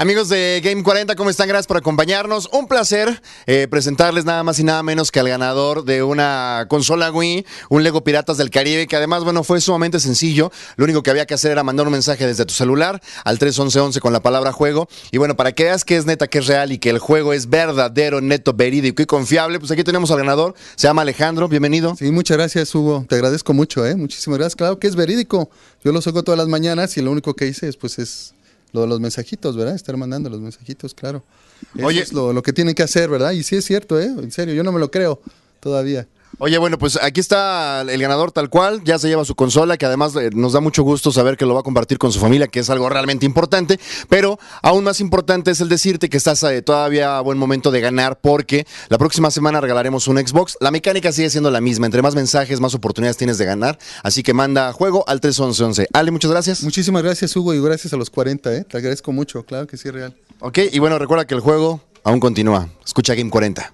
Amigos de Game 40, ¿cómo están? Gracias por acompañarnos. Un placer eh, presentarles nada más y nada menos que al ganador de una consola Wii, un Lego Piratas del Caribe, que además, bueno, fue sumamente sencillo. Lo único que había que hacer era mandar un mensaje desde tu celular al 31111 con la palabra juego. Y bueno, para que veas que es neta, que es real y que el juego es verdadero, neto, verídico y confiable, pues aquí tenemos al ganador. Se llama Alejandro, bienvenido. Sí, muchas gracias, Hugo. Te agradezco mucho, ¿eh? Muchísimas gracias. Claro que es verídico. Yo lo saco todas las mañanas y lo único que hice es, pues, es lo de los mensajitos, ¿verdad? Estar mandando los mensajitos, claro. Eso Oye. es lo, lo que tienen que hacer, ¿verdad? Y sí es cierto, ¿eh? En serio, yo no me lo creo todavía. Oye, bueno, pues aquí está el ganador tal cual, ya se lleva su consola, que además eh, nos da mucho gusto saber que lo va a compartir con su familia, que es algo realmente importante, pero aún más importante es el decirte que estás eh, todavía a buen momento de ganar porque la próxima semana regalaremos un Xbox. La mecánica sigue siendo la misma, entre más mensajes, más oportunidades tienes de ganar, así que manda juego al 3111. Ale, muchas gracias. Muchísimas gracias, Hugo, y gracias a los 40, ¿eh? te agradezco mucho, claro que sí, real. Ok, y bueno, recuerda que el juego aún continúa. Escucha Game 40.